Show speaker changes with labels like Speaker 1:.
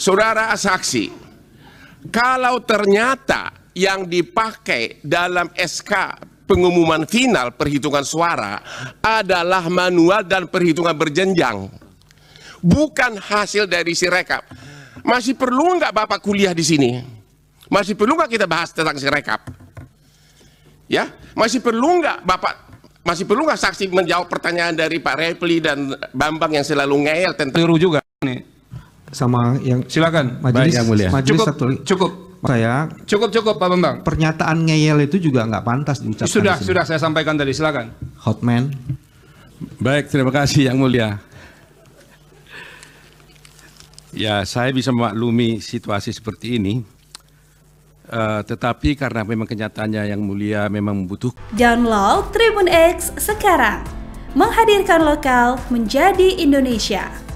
Speaker 1: Saudara saksi, kalau ternyata yang dipakai dalam SK pengumuman final perhitungan suara adalah manual dan perhitungan berjenjang. Bukan hasil dari sirekap. Masih perlu nggak Bapak kuliah di sini? Masih perlu nggak kita bahas tentang sirekap? Ya, masih perlu nggak Bapak masih perlu nggak saksi menjawab pertanyaan dari Pak Repli dan Bambang yang selalu ngeyel tentang juga nih
Speaker 2: sama yang silakan majelis, yang mulia. majelis cukup, satu, cukup saya
Speaker 1: cukup cukup Pak Bambang
Speaker 2: pernyataan ngeyel itu juga nggak pantas diucapkan sudah disini. sudah
Speaker 3: saya sampaikan tadi silakan
Speaker 2: hotman
Speaker 4: baik terima kasih yang mulia ya saya bisa memaklumi situasi seperti ini Uh, tetapi karena memang kenyataannya yang mulia memang membutuhkan.
Speaker 5: Download Tribun X sekarang. Menghadirkan lokal menjadi Indonesia.